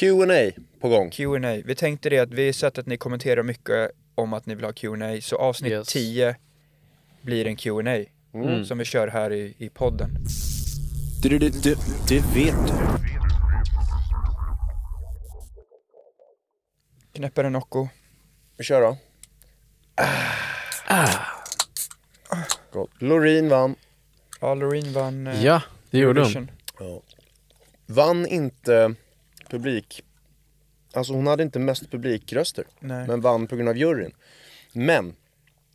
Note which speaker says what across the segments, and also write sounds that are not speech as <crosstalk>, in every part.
Speaker 1: Q&A på gång. Q&A. Vi tänkte det att vi har sett att ni kommenterar mycket om att ni vill ha Q&A så avsnitt yes. 10 blir en Q&A mm. som vi kör här i, i podden. Du, du, du, du vet du. Knäpper en Nocco. Vi kör då. Ah. Ah. Gott. Loreen vann. Ja, Loreen vann.
Speaker 2: Eh, ja, det gjorde hon.
Speaker 3: Ja. Vann inte publik, alltså hon hade inte mest publikröster, Nej. men vann på grund av juryn. Men,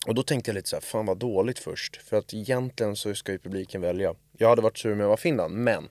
Speaker 3: och då tänkte jag lite så här, fan vad dåligt först, för att egentligen så ska ju publiken välja. Jag hade varit sur med jag var Finland, men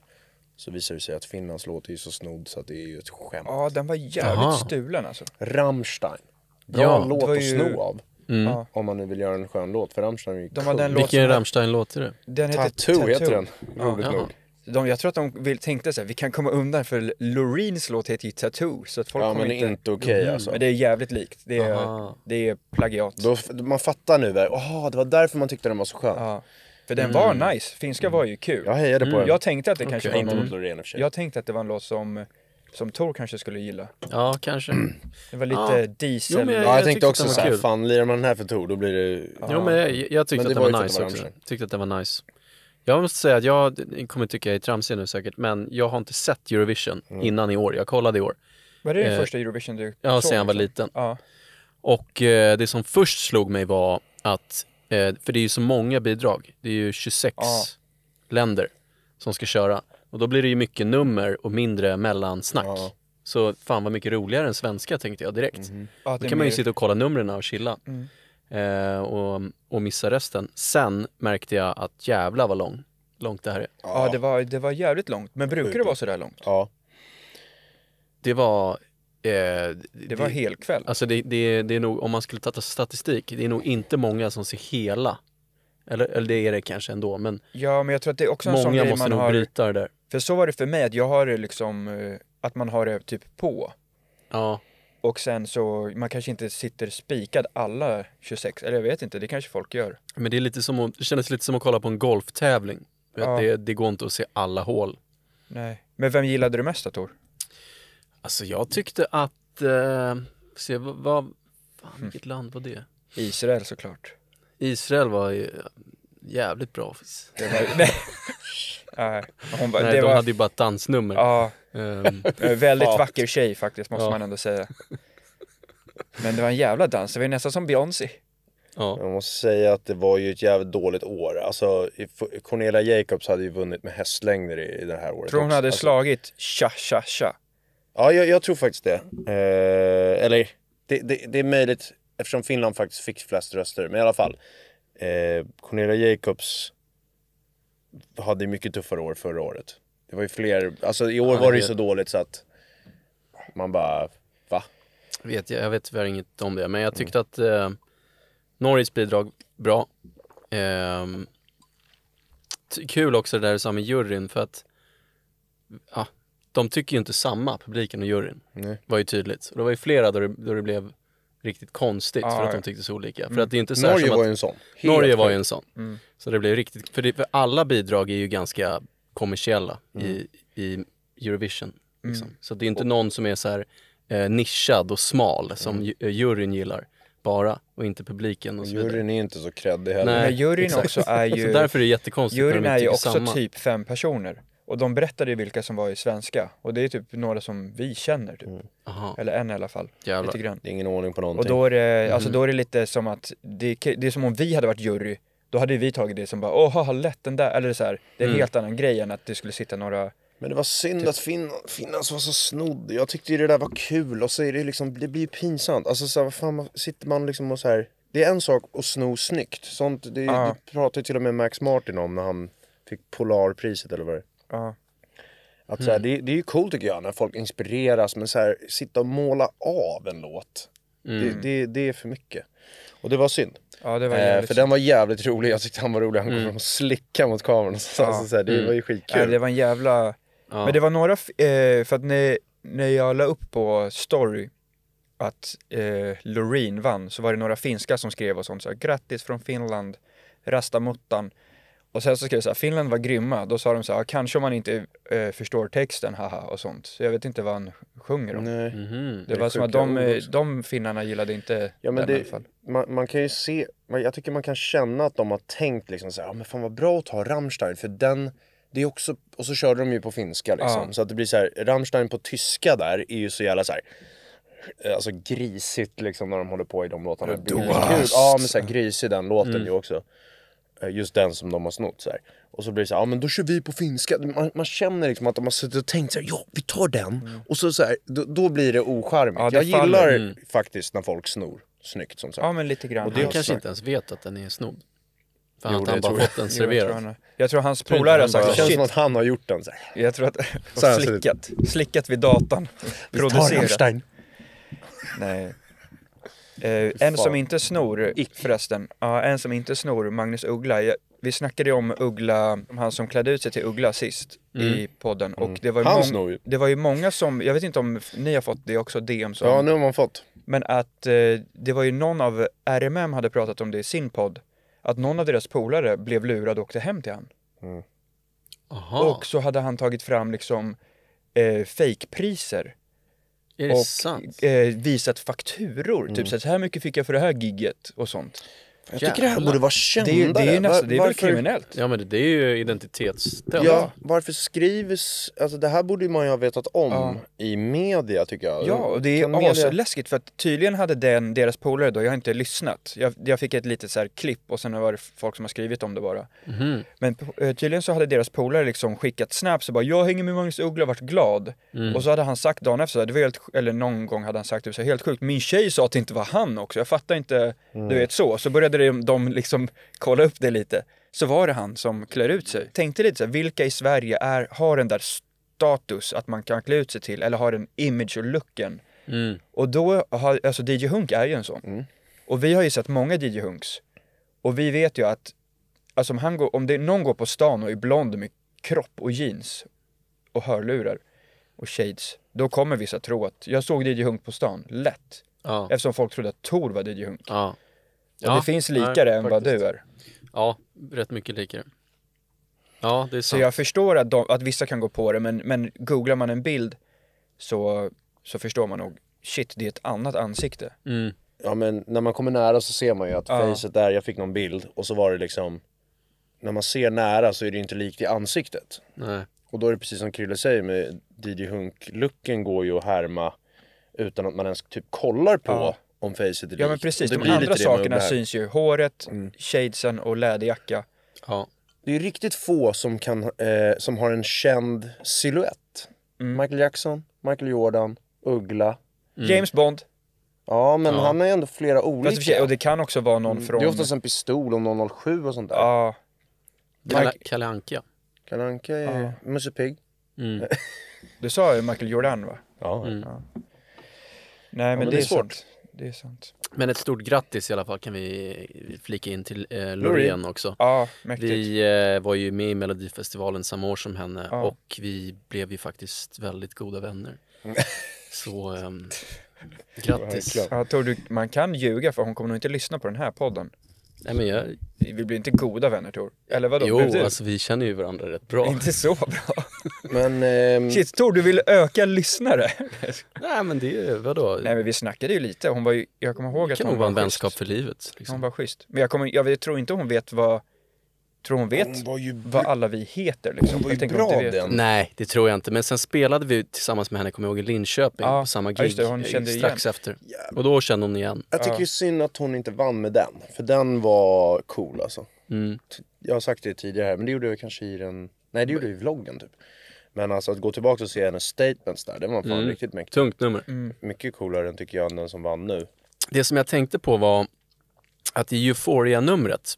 Speaker 3: så visar det sig att Finlands låt är ju så snodd så att det är ju ett skämt. Ja, den var jävligt Aha. stulen alltså. Rammstein. Bra ja, låt att sno av.
Speaker 2: Mm. mm. Ja.
Speaker 1: Om man nu vill göra en skön låt, för Rammstein är ju De cool. Vilken
Speaker 2: Rammstein-låt är det? Den heter Tattoo, Tattoo. heter den, roligt ja. nog
Speaker 1: de, jag tror att de vill, tänkte så här, vi kan komma undan för Loreens låt heter ju Tattoo. Så att folk ja men det är inte, okej okay, mm. alltså. Men det är jävligt likt. Det är, det är plagiat.
Speaker 3: Då, man fattar nu, jaha det var därför man tyckte den var så skön. Ja. För den mm. var
Speaker 1: nice, finska mm. var
Speaker 2: ju kul. Jag hejade på mm. den. Jag tänkte att det okay. kanske var någon, Loreen,
Speaker 1: Jag tänkte att det var en låt som som Tor kanske skulle gilla.
Speaker 2: Ja, kanske. Det var lite ja. diesel. Jo, men jag, ja, jag, jag tänkte också såhär, fan lirar man den här för Tor då blir det... Jo men jag, jag tyckte men att den var nice också. Tyckte att den var nice. Jag måste säga att jag kommer tycka jag är tramsig nu säkert, men jag har inte sett Eurovision mm. innan i år. Jag kollade i år. Var det eh, den första Eurovision du såg? Ja, sen jag var liksom? liten. Ja. Och eh, det som först slog mig var att, eh, för det är ju så många bidrag, det är ju 26 ja. länder som ska köra. Och då blir det ju mycket nummer och mindre mellansnack. Ja. Så fan vad mycket roligare än svenska tänkte jag direkt. Mm. -hmm. då kan man ju mer... sitta och kolla numren och chilla. Mm eh, och, och missade resten. Sen märkte jag att jävla vad lång, långt det här är.
Speaker 1: Ja, det, var, det var jävligt långt.
Speaker 2: Men brukar det vara sådär långt? Ja. Det var... Eh, det var helkväll. Alltså det, det, det är nog, om man skulle ta statistik, det är nog inte många som ser hela. Eller, eller det är det kanske ändå, men...
Speaker 1: Ja, men jag tror att det är också en sån grej man har... Många måste nog bryta det där. För så var det för mig, att jag har det liksom, eh, att man har det typ på. Ja. Och sen så, man kanske inte sitter spikad alla 26, eller jag vet inte, det kanske folk gör.
Speaker 2: Men det, är lite som att, det kändes lite som att kolla på en golftävling. Ja. Det, det går inte att se alla hål. Nej. Men vem gillade du mest då, Tor? Alltså jag tyckte att, eh, se vad, vad fan hm. vilket land var det? Israel såklart. Israel var ju jävligt bra. Det var, <laughs> nej. Nej, hon bara, Nej det de var... hade ju bara ett dansnummer. Ja, um, väldigt vacker tjej faktiskt, måste ja. man
Speaker 1: ändå säga. Men det var en jävla dans, det var ju nästan som Beyoncé.
Speaker 3: Ja. Jag måste säga att det var ju ett jävligt dåligt år. Alltså, Cornelia Jacobs hade ju vunnit med hästlängder i, i det här året. Tror hon hade alltså...
Speaker 1: slagit Cha Cha Cha?
Speaker 3: Ja, jag, jag tror faktiskt det. Eh, eller, det, det, det, är möjligt eftersom Finland faktiskt fick flest röster. Men i alla fall, eh, Cornelia Jacobs hade mycket tuffare år förra året. Det var ju fler, alltså i år ja, var det ju så dåligt så att man bara, va?
Speaker 2: Vet, jag, jag vet tyvärr inget om det, men jag tyckte mm. att eh, Norris bidrag, bra. Eh, kul också det där du sa med juryn för att ja, de tycker ju inte samma, publiken och juryn. Nej. var ju tydligt. Och det var ju flera då det, där det blev riktigt konstigt ah, för att de tyckte så olika. Mm. För att det är inte så Norge som var ju en sån. Helt Norge var ju en sån. Mm. Så det blev riktigt, för, det, för, alla bidrag är ju ganska kommersiella mm. i, i Eurovision. Liksom. Mm. Så det är inte någon som är så här eh, nischad och smal som mm. ju, eh, juryn gillar bara och inte publiken och så vidare. Juryn är inte så kreddig heller. Nej, men juryn också är <laughs> ju... Så därför är det jättekonstigt Juryn är ju också
Speaker 1: samma. typ fem personer. Och de berättade ju vilka som var i svenska. Och det är typ några som vi känner
Speaker 2: typ. Mm. Eller en i alla fall. Jävlar. Lite grann. Det är ingen ordning på någonting. Och då är det, mm. alltså, då
Speaker 1: är det lite som att, det, det är som om vi hade varit jury. Då hade vi tagit det som bara, åh, haha, lätt den där. Eller så här, det är en mm. helt annan grej än att det skulle sitta några
Speaker 3: men det var synd typ. att fin Finlands var så snodd. Jag tyckte ju det där var kul och så är det liksom, det blir ju pinsamt. Alltså så här, vad fan sitter man liksom och så här. Det är en sak att sno snyggt. Sånt, det, ah. det pratade till och med Max Martin om när han fick Polarpriset eller vad det Ja. Att så här, mm. det, det är ju coolt tycker jag när folk inspireras men så här, sitta och måla av en låt. Mm. Det, det, det är för mycket. Och det var synd. Ja, det var eh, för den var jävligt rolig, jag tyckte han var rolig. Han mm. kom och slickade mot kameran och <laughs> så, ja. så, så här, det mm. var ju skitkul. Ja, det var en
Speaker 1: jävla... Ja. Men det var några, eh, för att när, när jag la upp på story att eh, Loreen vann så var det några finska som skrev och sånt så här, grattis från Finland, Rasta Rastamottan. Och sen så skrev jag så här, Finland var grymma. Då sa de så här, kanske om man inte eh, förstår texten, haha och sånt. Så jag vet inte vad han sjunger om. Nej. Mm -hmm. Det, det var som att de, de finnarna gillade inte ja, men den det, i alla fall. Man, man kan
Speaker 3: ju se, man, jag tycker man kan känna att de har tänkt liksom så här, ah, men fan vad bra att ta Rammstein för den det är också, och så körde de ju på finska liksom. Ja. Så att det blir så här, Rammstein på tyska där är ju så jävla så här, eh, alltså grisigt liksom när de håller på i de låtarna. Det blir kul. Ja men så här, grisig den låten mm. ju också. Eh, just den som de har snott. Så här. Och så blir det så här, ja men då kör vi på finska. Man, man känner liksom att de har suttit och tänkt så här, ja vi tar den. Mm. Och så, så här, då, då, blir det ocharmigt. Ja, jag gillar mm. faktiskt när folk snor snyggt som sagt. Ja men lite grann. Och du
Speaker 2: kanske inte ens vet att den är snodd. För jo, att han bara fått den serverad. Jag, jag tror hans polare har sagt Det känns som att han har gjort den så här. Jag tror att, slickat. Slickat vid datorn. Producerat.
Speaker 1: Nej. Eh, en som inte snor, Ick. förresten, ja, en som inte snor, Magnus Uggla. Jag, vi snackade ju om Uggla, om han som klädde ut sig till Uggla sist mm. i podden. Mm. Och det var, han snor ju. det var ju många som, jag vet inte om ni har fått det också, DM som... Ja, nu har man fått. Men att eh, det var ju någon av RMM hade pratat om det i sin podd, att någon av deras polare blev lurad och åkte hem till han. Mm. Och så hade han tagit fram liksom eh, fejkpriser
Speaker 2: är och sant?
Speaker 1: Eh, visat fakturor. Typ mm. Typ så här mycket fick jag för det här gigget och
Speaker 2: sånt. Jag tycker det här borde vara kändare. Det är, det är, ju nästan, det är väl kriminellt? Ja men det är ju identitetsstöld. Ja,
Speaker 3: varför skrivs, alltså det här borde man ju ha vetat om ja. i media
Speaker 1: tycker jag. Ja, och det är media... asläskigt för att tydligen hade den, deras polare då, jag har inte lyssnat. Jag, jag fick ett litet så här klipp och sen var det folk som har skrivit om det bara. Mm. Men eh, tydligen så hade deras polare liksom skickat snaps och bara jag hänger med Magnus Uggla och varit glad. Mm. Och så hade han sagt dagen efter, det var helt, eller någon gång hade han sagt det så här, helt sjukt, min tjej sa att det inte var han också, jag fattar inte, mm. du vet så. Så började efter de liksom kollade upp det lite så var det han som klär ut sig. Tänkte lite så här, vilka i Sverige är, har den där status att man kan klä ut sig till eller har den image och looken. Mm. Och då har, alltså DJ Hunk är ju en sån. Mm. Och vi har ju sett många DJ Hunks. Och vi vet ju att, alltså om, han går, om det, någon går på stan och är blond med kropp och jeans och hörlurar och shades, då kommer vissa tro att, jag såg DJ Hunk på stan, lätt. Ja. Eftersom folk trodde att Tor var DJ Hunk. Ja. Ja, det finns likare nej, än vad du är.
Speaker 2: Ja, rätt mycket likare. Ja, det är sant. Så jag
Speaker 1: förstår att, de, att vissa kan gå på det, men, men googlar man en bild så, så förstår man nog, shit, det är ett annat ansikte. Mm. Ja, men när man kommer nära så ser man ju att ja. facet
Speaker 3: där, jag fick någon bild och så var det liksom, när man ser nära så är det inte likt i ansiktet. Nej. Och då är det precis som Krille säger med DJ Hunk, looken går ju att härma utan att man ens typ kollar på ja om facet är rikt. Ja men precis, de andra sakerna syns
Speaker 1: ju. Håret, mm. shadesen och läderjacka. Ja. Det är riktigt få som, kan,
Speaker 3: eh, som har en känd siluett. Mm. Michael Jackson, Michael Jordan, Uggla. Mm. James Bond. Ja men ja. han har ju ändå flera olika. Fast, och det
Speaker 2: kan också vara någon mm. från... Det är oftast en
Speaker 3: pistol och 007 och sånt där. Ja. Kalle, Kalle Anka. Kalle Anka är ja. Musse Pigg.
Speaker 2: Mm. du sa ju Michael Jordan va? Ja. Mm. ja. Nej men, men det, det, är svårt. Sånt det är sant. Men ett stort grattis i alla fall kan vi flika in till eh, Loreen också. Ja, mäktigt. Vi eh, var ju med i Melodifestivalen samma år som henne ja. och vi blev ju faktiskt väldigt goda vänner. <laughs> Så eh, grattis.
Speaker 1: Ja, tror du man kan ljuga för hon kommer nog inte lyssna på den här podden? Nej men jag... Vi blir inte goda vänner Tor. Eller vadå? Jo, alltså
Speaker 2: vi känner ju varandra rätt bra. Inte så bra. <laughs> Men... Ehm... Shit
Speaker 1: Tor, du vill öka lyssnare. Nej men det, är vadå? Nej men vi snackade ju lite. Hon var ju, jag kommer ihåg det att kan nog vara en vänskap för livet. Liksom. Hon var schysst. Men jag, kommer, jag tror inte hon vet vad Tror hon vet hon br- vad alla vi heter? Liksom. Hon var ju bra hon den.
Speaker 2: Nej, det tror jag inte. Men sen spelade vi tillsammans med henne, kommer jag ihåg, i Linköping ja. på samma gig. Ja, det, hon eh, strax igen. efter. Och då kände hon igen. Jag tycker ja.
Speaker 3: synd att hon inte vann med den. För den var cool alltså. Mm. Jag har sagt det tidigare här, men det gjorde jag kanske i den... Nej, det gjorde jag i vloggen typ. Men alltså att gå tillbaka och se hennes statements där, det var fan mm. riktigt mäktigt. Tungt
Speaker 2: nummer. Mm. Mycket coolare än tycker jag än den som vann nu. Det som jag tänkte på var att i Euphoria-numret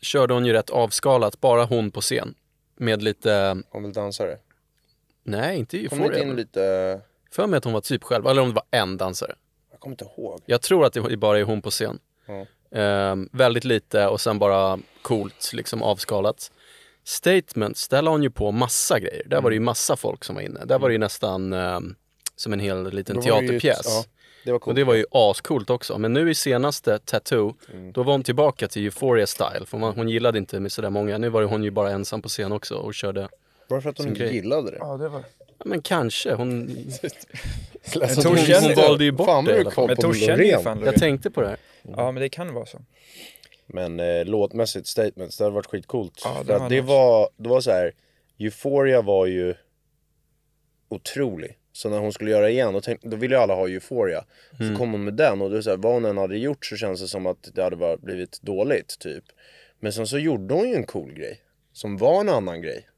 Speaker 2: körde hon ju rätt avskalat, bara hon på scen. Med lite... Hon vill dansare? Nej, inte Euphoria. Kom inte in lite... För mig att hon var typ själv, eller om det var en dansare. Jag kommer inte ihåg. Jag tror att det bara är hon på scen. Mm. Ehm, väldigt lite och sen bara coolt, liksom avskalat. Statements, där la hon ju på massa grejer. Där mm. var det ju mm. massa folk som var inne. Där var det ju mm. nästan eh, som en hel liten teaterpjäs. Ett, ja. Det var coolt. Och det var ju ascoolt också. Men nu i senaste Tattoo, mm. då var hon tillbaka till Euphoria Style. För man, hon gillade inte med sådär många. Nu var hon ju bara ensam på scen också och körde. Varför att hon inte gillade det? Ja, det var... Ja, men kanske. Hon, <laughs> alltså, men hon, hon valde ju bort fan, det. Fan, men Tor känner ju fan Jag
Speaker 1: tänkte på det här. Mm. Ja, men det kan vara så.
Speaker 3: Men eh, låtmässigt, statements, det hade varit skitcoolt. Ja, det, för att det, var, det var så här, Euphoria var ju otrolig. Så när hon skulle göra igen, då, tänkte, då ville ju alla ha Euphoria. Mm. Så kom hon med den och då så här, vad hon än hade gjort så känns det som att det hade bara blivit dåligt typ. Men sen så gjorde hon ju en cool grej. Som var en annan grej.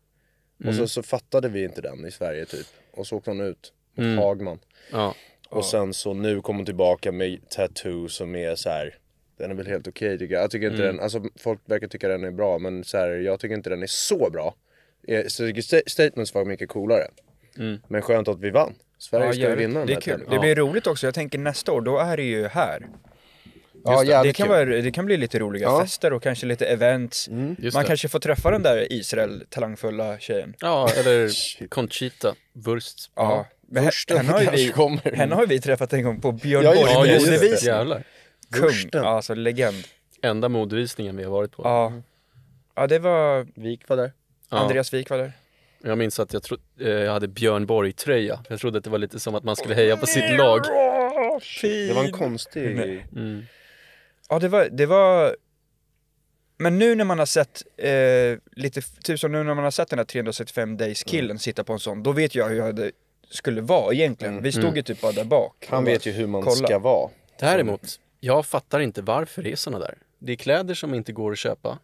Speaker 3: Mm. Och så, så fattade vi inte den i Sverige typ. Och så åkte hon ut mot mm. Hagman.
Speaker 2: Ja. Och
Speaker 3: sen så nu kom hon tillbaka med Tattoo som är så här, Den är väl helt okej okay, tycker jag. Jag tycker inte mm. den, alltså folk verkar tycka den är bra men så här, jag tycker inte den är så bra. Eh, så jag tycker Statements var mycket coolare. Mm. Men skönt att vi vann. Sverige ja, ska ju vinna Det är kul. Det blir
Speaker 1: roligt också. Jag tänker nästa år, då är det ju här.
Speaker 3: ja, det. det, kan vara, det
Speaker 1: kan bli lite roliga ja. fester och kanske lite events. Mm, Man det. kanske får träffa den där Israel-talangfulla
Speaker 2: tjejen. Ja, eller <laughs> Conchita Wurst. Ja, men Wursten henne, har vi, henne
Speaker 1: har vi träffat en gång på Björn ja, Borg ja, Kung,
Speaker 2: ja, alltså legend. Enda modevisningen vi har varit på. Ja, ja det var... Vik var där. Andreas Wik var där. Jag minns att jag, tro, eh, jag hade Björn Borg-tröja. Jag trodde att det var lite som att man skulle heja på sitt lag. Det var en konstig...
Speaker 1: Mm. Ja, det var, det var... Men nu när man har sett, eh, lite, typ som nu när man har sett den här 365 days killen mm. sitta på en sån, då vet jag hur jag det skulle vara egentligen. Mm. Vi stod ju mm. typ bara där
Speaker 2: bak. Han vet ju hur man kolla. ska vara. Däremot, jag fattar inte varför det är såna där. Det är kläder som inte går att köpa,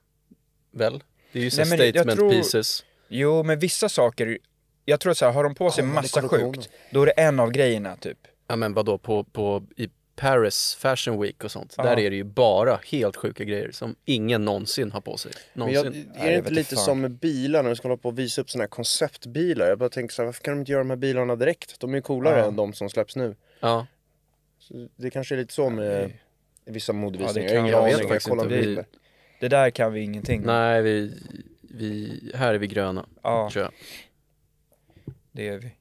Speaker 2: väl? Det är ju så Nej, statement tror... pieces. Jo, men vissa saker,
Speaker 1: jag tror att så här, har de på
Speaker 2: sig Kom, massa sjukt, då är det en av grejerna typ. Ja men vadå, på, på, i Paris Fashion Week och sånt, ja. där är det ju bara helt sjuka grejer som ingen någonsin har på sig. Någonsin. Men jag, är det inte lite fan. som
Speaker 3: med bilar när vi ska hålla på och visa upp sådana här konceptbilar? Jag bara tänker så här, varför kan de inte göra de här bilarna direkt? De är ju coolare ja. än de som släpps nu. Ja. Så det kanske är lite så med vissa modevisningar, ja, jag har ingen aning, jag
Speaker 2: kollar inte. Vi, det där kan vi ingenting Nej, vi vi, här är vi gröna, ja. tror jag. Det är vi.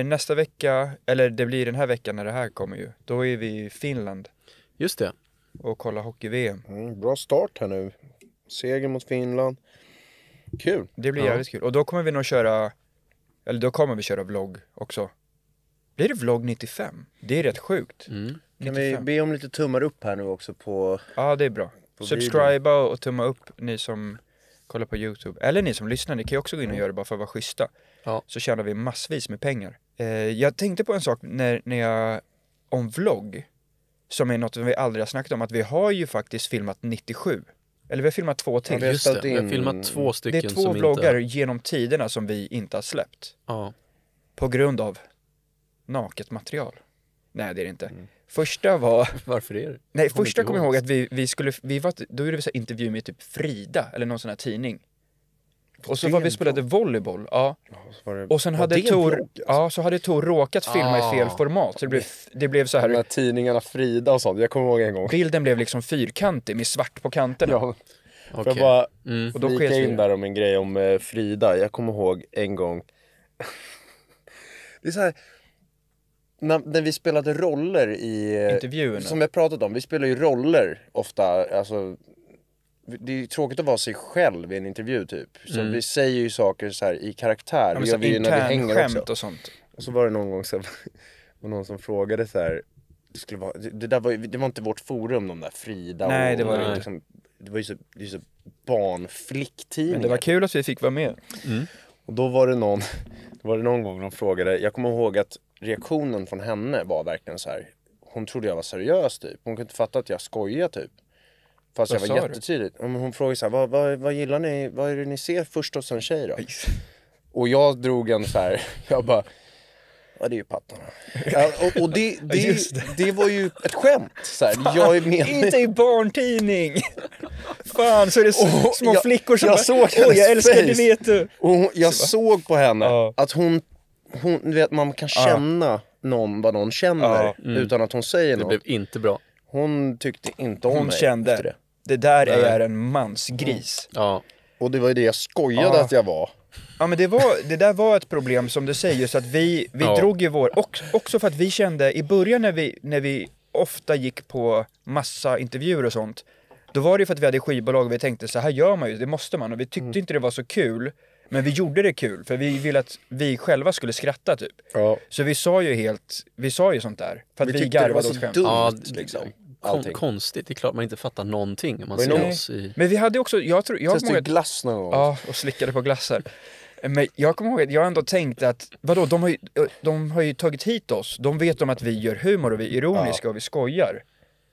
Speaker 1: Eh, nästa vecka, eller det blir den här veckan när det här kommer ju, då är vi i Finland. Just det. Och kollar hockey-VM. Mm, bra start här nu. Seger mot Finland. Kul. Det blir ja. jävligt kul. Och då kommer vi nog köra, eller då kommer vi köra vlogg också. Blir det vlogg 95? Det är rätt sjukt. Mm. Kan vi be om lite tummar upp här nu också på... Ja, det är bra. Subscriba och tumma upp ni som kolla på YouTube. Eller ni som lyssnar, ni kan ju också gå in och göra det bara för att vara schyssta. Ja. Så tjänar vi massvis med pengar. Eh, jag tänkte på en sak när, när jag, om vlogg, som är något som vi aldrig har snackat om, att vi har ju faktiskt filmat 97. Eller vi har filmat två till. Ja, just det, vi har filmat två stycken Det är två vloggar inte... genom tiderna som vi inte har släppt. Ja. På grund av naket material. Nej det är det inte. Mm. Första var... <laughs> Varför är det? Nej, första kommer jag ihåg att vi, vi skulle, vi var, då gjorde vi så intervju med typ Frida eller någon sån här tidning. På och så var vi spelade volleyboll, ja. ja det, och sen hade Tor, alltså. ja, så hade Tor råkat filma ah. i fel format. Så det blev, det blev så här. De här tidningarna Frida och sånt, jag kommer ihåg en gång. Bilden blev liksom fyrkantig med svart på kanterna. Ja. Okay. jag bara mm. och då in
Speaker 3: där om en grej om eh, Frida. Jag kommer ihåg en gång. <laughs> det är så här, när, när, vi spelade roller i... Eh, Intervjuerna. Som jag pratat om, vi spelar ju roller ofta, alltså det är tråkigt att vara sig själv i en intervju typ. Så mm. vi säger ju saker så här i karaktär, ja, det gör vi ju när vi hänger också. och sånt. Och så var det någon gång så <laughs> var någon som frågade så här, det, skulle vara, det, där var, det var inte vårt forum de där Frida och Nej, det var det liksom, Det var ju så, det var så barnflicktidningar. Men det var
Speaker 1: kul att vi fick vara med.
Speaker 2: Mm.
Speaker 3: Och då var det någon, <laughs> då var det någon gång de frågade, jag kommer ihåg att reaktionen från henne var verkligen så här. Hon trodde jag var seriös typ. Hon kunde inte fatta att jag skojade typ. Fast vad jag var jättetydlig. Hon frågade så här, vad, vad, vad gillar ni, vad är det ni ser först hos en tjej då? Och jag drog en så här, <laughs> jag bara, ja det är ju pattarna. Ja, och, och det, <laughs> det, det. det, var ju ett skämt. Så här. jag är med... <laughs> Inte i
Speaker 1: barntidning! Fan, så är det så, små jag, flickor som jag bara, såg åh jag älskar det vet du.
Speaker 3: Och hon, jag så såg på henne ja. att hon hon, du vet, man kan känna ah. någon, vad någon känner ah, mm. utan att hon säger det något. Det blev inte bra. Hon tyckte inte om hon mig kände, efter det. Det där Nej. är en
Speaker 1: mansgris.
Speaker 3: Mm. Ja. Och det var ju det jag skojade ah. att jag var.
Speaker 1: Ja men det, var, det där var ett problem som du säger, just att vi, vi ja. drog ju vår, och, också för att vi kände i början när vi, när vi ofta gick på massa intervjuer och sånt, då var det ju för att vi hade skivbolag och vi tänkte så här gör man ju, det måste man och vi tyckte mm. inte det var så kul. Men vi gjorde det kul, för vi ville att vi själva skulle skratta typ. Ja. Så vi sa ju helt, vi sa ju
Speaker 2: sånt där. För att vi, vi garvade åt skämt. Ja, liksom. liksom. Allting. konstigt, det är klart man inte fattar någonting om man ser oss i...
Speaker 1: Men vi hade också, jag tror... Jag Testade många... glass någon gång? Ja, och slickade på glassar. Men jag kommer ihåg att jag ändå tänkte att, vadå, de har ju, de har ju tagit hit oss. De vet om att vi gör humor och vi är ironiska ja. och vi skojar.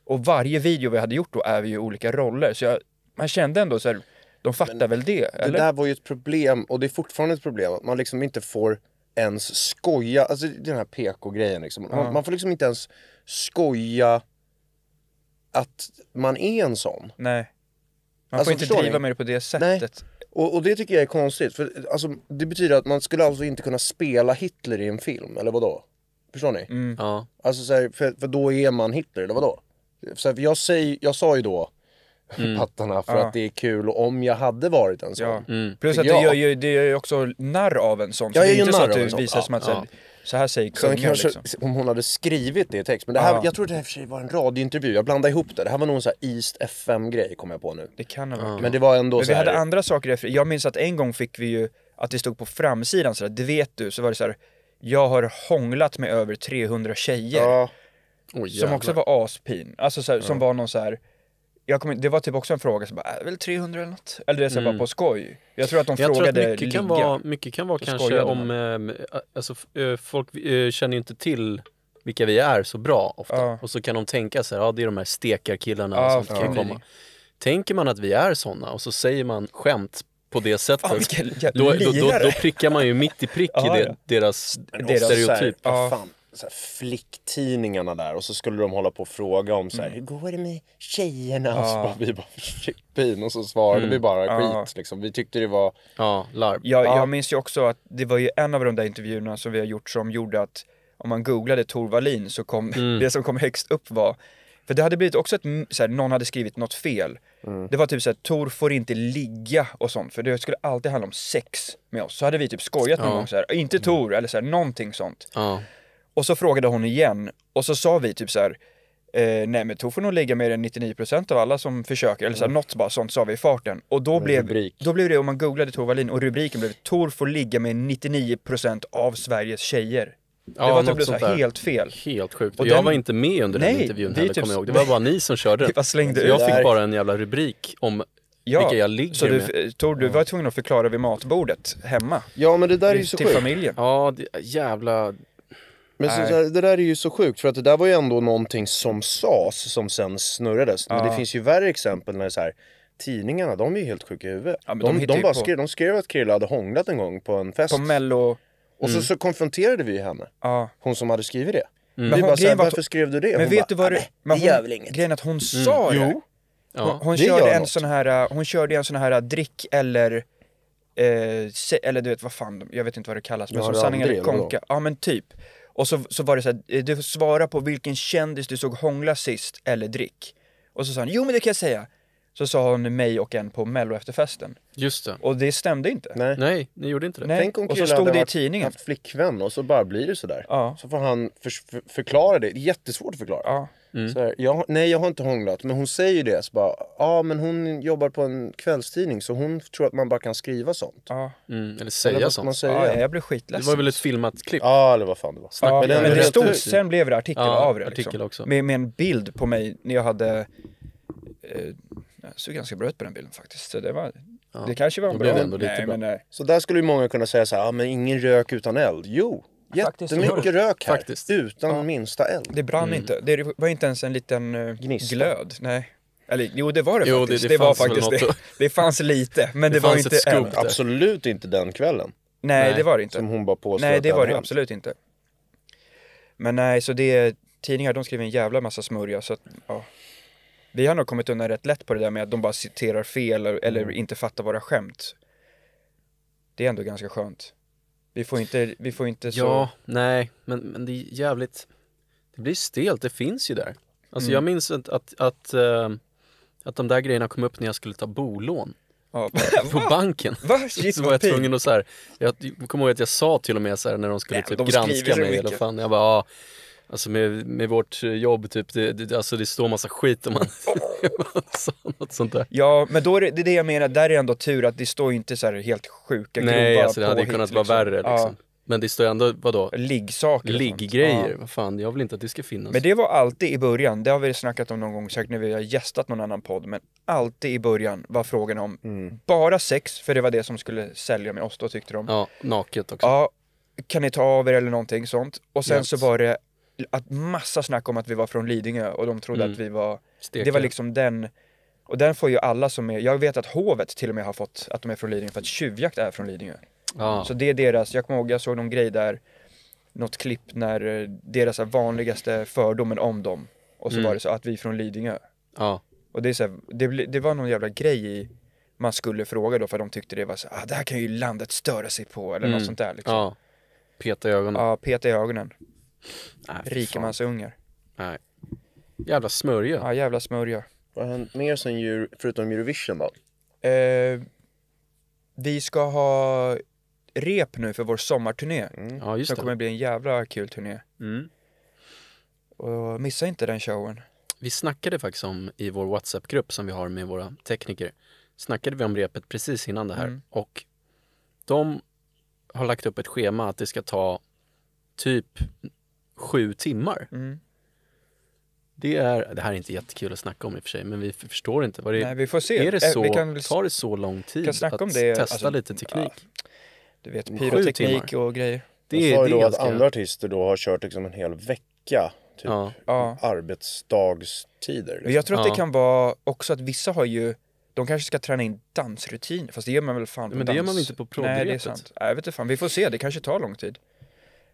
Speaker 1: Och varje video vi hade gjort då är vi ju olika roller. Så jag, man kände ändå så här, de fattar Men väl det? Eller? Det där var ju ett problem och det är fortfarande
Speaker 3: ett problem att man liksom inte får ens skoja. Alltså den här PK-grejen liksom. Man, mm. man får liksom inte ens skoja att man är en sån. Nej. Man alltså, får inte driva ni? med
Speaker 1: det på det sättet.
Speaker 3: Nej. Och, och det tycker jag är konstigt. För alltså, det betyder att man skulle alltså inte kunna spela Hitler i en film, eller vadå? Förstår ni? Mm. Ja. Alltså så här, för, för då är man Hitler, eller vadå? Så här, för jag, säger, jag sa ju då mm. pattarna för ja. att det är kul och om jag hade varit en sån. Ja.
Speaker 1: Mm. Plus att ja. det, gör, det gör ju också narr av en sån. Så jag det är inte så att du visar som att ja. Så här säger kungen kanske, liksom. Om hon hade skrivit det i text. Men det här, ja. jag tror det
Speaker 3: här för sig var en radiointervju. Jag blandade ihop det. Det här var nog en sån här East FM-grej kom jag på nu. Det kan ha varit. Ja. Men det var ändå Men vi hade
Speaker 1: andra saker. Jag minns att en gång fick vi ju att det stod på framsidan sådär, det vet du, så var det så här, jag har hånglat med över 300 tjejer. Ja. Oh, som också var aspin. Alltså såhär, som var någon så här jag kom, det var typ också en fråga som bara, är äh, väl 300 eller något? Eller det är mm. bara på skoj. Jag tror att de jag frågade tror mycket ligga. Kan vara, mycket kan vara kanske om,
Speaker 2: eh, alltså folk eh, känner ju inte till vilka vi är så bra ofta. Ja. Och så kan de tänka så här, ja det är de här stekarkillarna ja, som ja. kan komma. Tänker man att vi är sådana och så säger man skämt på det sättet, ah, vilka, då, då, då, då, prickar man ju mitt i prick i de, deras, deras stereotyp. Här, ja. Fan så här, flicktidningarna
Speaker 3: där och så skulle de hålla på och fråga om så här, mm. hur går det med tjejerna? Ja. Och så bara, vi bara pin och så svarade mm. vi bara ja. skit liksom. Vi tyckte det var ja, larv. Jag, ja. jag
Speaker 1: minns ju också att det var ju en av de där intervjuerna som vi har gjort som gjorde att om man googlade Tor Wallin så kom mm. <laughs> det som kom högst upp var för det hade blivit också att såhär, någon hade skrivit något fel. Mm. Det var typ såhär, Tor får inte ligga och sånt, för det skulle alltid handla om sex med oss. Så hade vi typ skojat någon ja. gång såhär, inte mm. Tor, eller såhär, någonting sånt. Ja. Och så frågade hon igen och så sa vi typ så här, eh, nej men Tor får nog ligga med den 99% av alla som försöker, eller så mm. något bara sånt sa vi i farten. Och då blev, då blev det, om man googlade Tor Wallin och rubriken blev Tor får ligga med 99% av Sveriges tjejer. Ja, det var typ så här, helt fel. Helt sjukt. Och jag den... var inte med under nej, den intervjun heller, typ... kommer jag ihåg. Det var bara
Speaker 2: ni som körde <laughs> den. Slängde jag fick bara en jävla rubrik om ja, vilka jag ligger så du, med. Tor, du var tvungen att förklara vid matbordet hemma. Ja, men det där är ju så till sjukt. familjen. Ja, det, jävla men så, så
Speaker 3: det där är ju så sjukt för att det där var ju ändå någonting som sas som sen snurrades. Ja. Men det finns ju värre exempel när det är så här, tidningarna de är ju helt sjuka i huvudet. Ja, de, de, de bara på... skrev, de skrev att Krilla hade hånglat en gång på en fest. På mello. Och mm. så, så konfronterade vi henne, ja. hon som hade skrivit det. Mm. Men vi bara såhär, varför skrev du det? Men hon vet bara, du vad det, men hon, det gör väl inget.
Speaker 1: Grejen att hon mm. sa mm. det. Jo. Hon, hon körde en sån här, hon körde en sån här drick eller Eh, se, eller du vet vad fan, jag vet inte vad det kallas, men ja, som sanningen eller konka. Ja men typ. Och så, så var det så här, eh, du svara på vilken kändis du såg hångla sist eller drick. Och så sa han, jo men det kan jag säga. Så sa hon mig och en på mello efterfesten. Just det. Och det stämde inte. Nej. Nej, ni gjorde inte det. Nej. Tänk om och så stod hade det i tidningen.
Speaker 3: haft flickvän och så bara blir det sådär. Ja. Så får han för, för, förklara det. jättesvårt att förklara. Ja. Mm. Här, jag, nej, jag har inte hånglat. Men hon säger ju det. Så bara, ja, ah, men hon jobbar på en kvällstidning så hon tror att man bara kan skriva sånt. Ah.
Speaker 2: Mm, eller säga eller sånt. Man säger, ah, jag blev skitledsen. Det var väl ett filmat klipp? Ja, eller vad fan det var. Snack, men, men, men det stod, sen
Speaker 3: blev det artikel av det. Liksom. också.
Speaker 1: Med, med en bild på mig när jag hade... Eh, jag såg ganska bra ut på den bilden faktiskt. Så det var, det kanske var en bra... Nej, bra. Men, nej. Eh, så där skulle ju många kunna
Speaker 3: säga så här, ah, men ingen rök utan eld. Jo,
Speaker 1: Jättemycket rök här, Faktiskt.
Speaker 3: utan ja. minsta
Speaker 1: eld. Det brann mm. inte. Det var inte ens en liten uh, Gnista. glöd. Nej. Eller jo, det var det jo, faktiskt. Det, det, det var faktiskt det. Det fanns lite, men det, det var inte en. Absolut inte den kvällen. Nej, nej, det var det inte. Som hon bara påstod Nej, det var det hänt. absolut inte. Men nej, så det tidningar, de skriver en jävla massa smörja så att, ja. Vi har nog kommit undan rätt lätt på det där med att de bara citerar fel eller, mm. eller inte fattar våra skämt. Det är ändå ganska skönt.
Speaker 2: Vi får inte, vi får inte så... Ja, nej, men, men det är jävligt... Det blir stelt, det finns ju där. Alltså mm. jag minns att, att, att, eh, att de där grejerna kom upp när jag skulle ta bolån. Ja. <laughs> på banken. Va? Shit, så var jag tvungen att så här, jag kommer ihåg att jag sa till och med så här, när de skulle nej, typ de granska mig eller fan, jag bara, ah, Alltså med, med vårt eh, jobb, typ, det, det, alltså det står massa skit om man <laughs> <laughs> något sånt
Speaker 1: där. Ja, men då är det, det är det jag menar, där är det ändå tur att det står ju inte så här helt sjuka, grova Nej, alltså det hade ju kunnat liksom. vara värre liksom.
Speaker 2: Ja. Men det står ändå, vadå? Liggsaker. Ligggrejer, ja. vad fan, jag vill inte att det ska finnas. Men det
Speaker 1: var alltid i början, det har vi snackat om någon gång säkert när vi har gästat någon annan podd, men alltid i början var frågan om mm. bara sex, för det var det som skulle sälja med oss då tyckte de. Ja, naket också. Ja, kan ni ta av er eller någonting sånt. Och sen yes. så var det att massa snack om att vi var från Lidingö och de trodde mm. att vi var, Stekliga. det var liksom den, och den får ju alla som är, jag vet att hovet till och med har fått att de är från Lidingö för att tjuvjakt är från Lidingö. Ah. Så det är deras, jag kommer ihåg jag såg någon grej där, något klipp när eh, deras vanligaste fördomen om dem, och så mm. var det så ah, att vi är från Lidingö. Ah. Och det är så här, det, det var någon jävla grej i, man skulle fråga då för de tyckte det var så ah, det här kan ju landet störa sig på eller mm. något sånt där liksom. Ja, peta i ögonen. Ja, peta i ögonen. Rikemansungar. Nej. Jävla smörja. Ja, jävla smörja. Vad har hänt mer sen djur, förutom Eurovision då? Eh, vi ska ha rep nu
Speaker 2: för vår sommarturné.
Speaker 1: Mm. Ja, just som det. kommer
Speaker 2: bli en jävla kul turné.
Speaker 1: Mm. Och missa inte den showen.
Speaker 2: Vi snackade faktiskt om i vår WhatsApp-grupp som vi har med våra tekniker, snackade vi om repet precis innan det här mm. och de har lagt upp ett schema att det ska ta typ sju timmar. Mm. Det, är, det här är inte jättekul att snacka om i och för sig, men vi förstår inte. Vad det, Nej, vi får se. Är det eh, så, vi kan, tar det så lång tid kan snacka om att det, testa alltså, lite teknik? Ja, du vet, pyroteknik och grejer. Det är det ju då att andra
Speaker 3: artister då har kört liksom en hel vecka typ ja. arbetsdagstider. Liksom. Jag tror att det
Speaker 1: kan vara också att vissa har ju, de kanske ska träna in dansrutiner, fast det gör man väl fan på Men det dans... gör man väl inte på provgrepet? Nej, det är sant. Jag vet inte fan, vi får se, det kanske tar lång tid.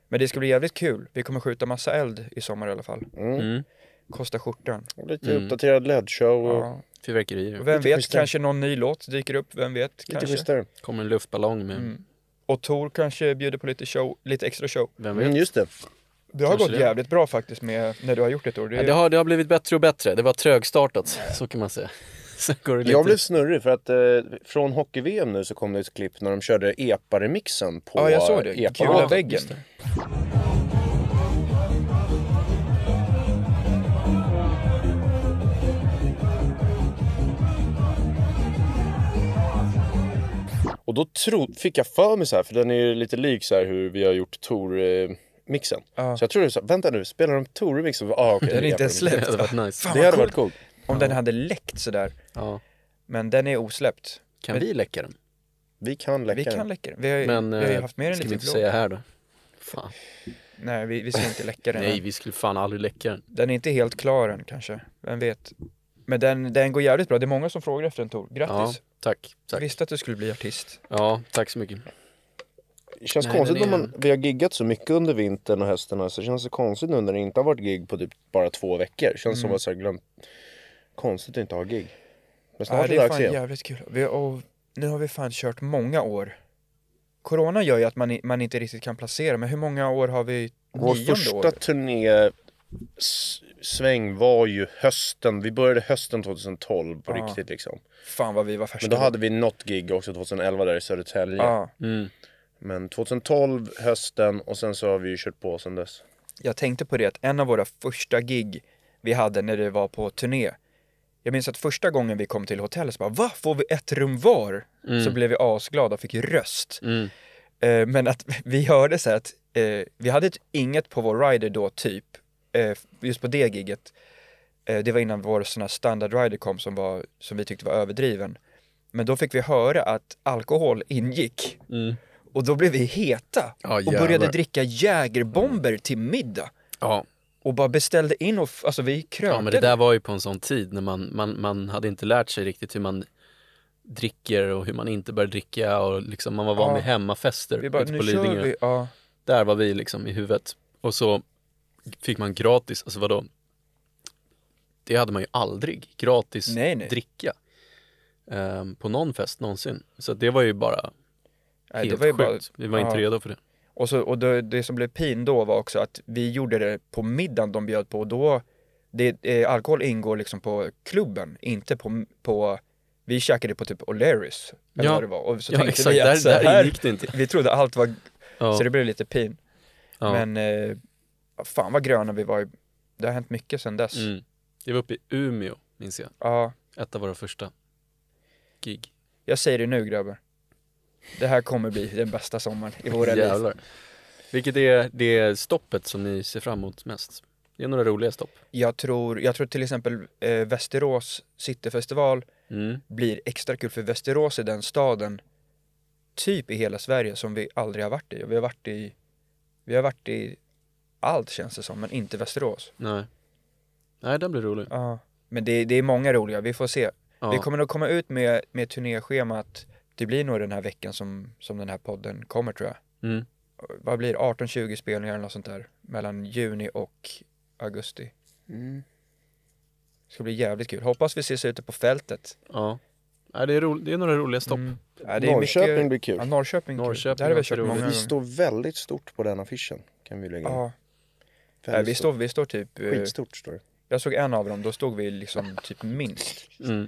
Speaker 1: Men det ska bli jävligt kul. Vi kommer skjuta massa eld i sommar i alla fall. Mm. mm. Kostar skjortan. lite mm. uppdaterad
Speaker 2: ledshow och... Ja. Fyrverkerier. Vem lite vet, kanske
Speaker 1: någon ny låt dyker upp. Vem vet? Lite kanske. Schysstare.
Speaker 2: Kommer en luftballong med. Mm. Och
Speaker 1: Tor kanske bjuder på lite, show, lite extra show. Vem mm, vet? Mm, just det. Det har kanske gått det. jävligt bra faktiskt med
Speaker 2: när du har gjort ett år. Det, är... ja, det, har, det har blivit bättre och bättre. Det var trögstartat, så kan man säga. <laughs> så går det lite... Jag blev
Speaker 3: snurrig för att eh, från hockey-VM nu så kom det ett klipp när de körde EPA-remixen
Speaker 2: på ja, jag såg det. EPA-väggen.
Speaker 3: Och då tro, fick jag för mig så här, för den är ju lite lik så här hur vi har gjort Tor eh, mixen. Ah. Så jag trodde så, här, vänta nu, spelar de Tor-mixen? Ah,
Speaker 1: okay, <laughs> den är inte ens släppt. Det hade varit nice. Fan, det hade cool. varit coolt. Om ja. den hade läckt sådär. Ja. Men den är osläppt. Kan men... vi läcka den? Vi kan läcka vi den. Vi kan läcka den. Vi har, men, vi har ju eh, haft med den lite. Ska vi inte säga här då? Fan. Nej, vi, vi ska inte läcka den. Nej, vi
Speaker 2: skulle fan aldrig läcka den.
Speaker 1: Den är inte helt klar än kanske. Vem vet? Men den, den går jävligt bra. Det är många som frågar
Speaker 2: efter den Tor. Grattis! Ja, tack, tack. visste att du skulle bli artist. Ja, tack så mycket. Det känns Nej, konstigt om man,
Speaker 3: vi har giggat så mycket under vintern och hösten här, så känns det konstigt nu när det inte har varit gig på typ bara två veckor. känns mm. som att jag glömt konstigt att inte ha gig. Men snart ja, det är det dags igen.
Speaker 1: jävligt kul. Vi, och nu har vi fan kört många år. Corona gör ju att man, man inte riktigt kan placera, men hur många år har vi? Vår första år? turné
Speaker 3: sväng var ju hösten, vi började hösten 2012 på ja. riktigt liksom.
Speaker 1: Fan vad vi var färska. Men då hade
Speaker 3: vi något gig också 2011 där i Södertälje. Ja. Mm. Men
Speaker 1: 2012, hösten och sen så har vi ju kört på sen dess. Jag tänkte på det att en av våra första gig vi hade när det var på turné, jag minns att första gången vi kom till hotellet så bara, va, får vi ett rum var? Mm. Så blev vi asglada och fick röst. Mm. Eh, men att <laughs> vi hörde så här att eh, vi hade ett inget på vår rider då, typ, eh, just på det giget. Eh, det var innan vår sån här standard rider kom som, var, som vi tyckte var överdriven. Men då fick vi höra att alkohol ingick. Mm. Och då blev vi heta ah, och började dricka jägerbomber till middag. Ah och bara
Speaker 2: beställde in och alltså vi krökade. Ja men det där var ju på en sån tid när man, man, man hade inte lärt sig riktigt hur man dricker och hur man inte bör dricka och liksom man var van ja. vid hemmafester vi bara, ute på Lidingö. Vi, ja. Där var vi liksom i huvudet och så fick man gratis, alltså vadå? Det hade man ju aldrig, gratis nej, nej. dricka um, på någon fest någonsin. Så det var ju bara nej, helt det var ju sjukt. Bara, vi var ja. inte redo för det. Och, så, och det, det som blev pin då var också att vi gjorde det på middagen de
Speaker 1: bjöd på och då, det, eh, alkohol ingår liksom på klubben, inte på, på vi käkade på typ O'Learys, eller ja. vad det var. Och så ja, tänkte exakt. vi att där, så här, gick det inte. vi trodde allt var, ja. så det blev lite pin. Ja. Men, eh, fan vad gröna vi var, i, det har hänt mycket sedan dess. Mm. Det var uppe i Umeå, minns jag. Ja. Ett av våra första gig. Jag säger det nu grabbar. Det här kommer bli den bästa sommaren
Speaker 2: i våra liv. Vilket är det stoppet som ni ser fram emot mest? Det är några roliga stopp. Jag tror, jag tror till exempel eh, Västerås cityfestival mm.
Speaker 1: blir extra kul för Västerås är den staden typ i hela Sverige som vi aldrig har varit i. Vi har varit i, vi har varit i allt känns det som, men inte Västerås. Nej. Nej, den blir rolig. Ja. Men det, det är många roliga, vi får se. Ja. Vi kommer nog komma ut med, med turnéschemat det blir nog den här veckan som, som den här podden kommer tror jag. Mm. Vad blir 18-20 spelningar eller något sånt där mellan juni och augusti. Mm. Det ska bli jävligt kul. Hoppas vi ses ute på fältet. Ja.
Speaker 2: ja det, är ro, det är några roliga stopp. Mm. Ja, Norrköping mycket, blir kul. Ja, Norrköping,
Speaker 1: Norrköping kul. Där har
Speaker 2: vi
Speaker 3: Vi står väldigt stort på den affischen. Kan vi lägga in. Ja. vi, står, vi står typ... Eh, Skitstort står det.
Speaker 1: Jag såg en av dem, då stod vi liksom typ minst. Mm.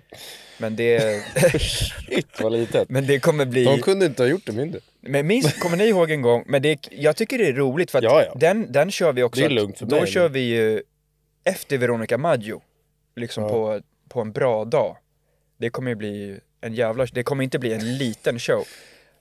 Speaker 1: Men det... <laughs> Shit vad litet. Men det kommer bli... De kunde inte ha gjort det mindre. Men minst, kommer ni ihåg en gång, men det, jag tycker det är roligt för att ja, ja. Den, den kör vi också. Det är lugnt för Då kör vi ju efter Veronica Maggio. Liksom ja. på, på en bra dag. Det kommer ju bli en jävla... Det kommer inte bli en liten show.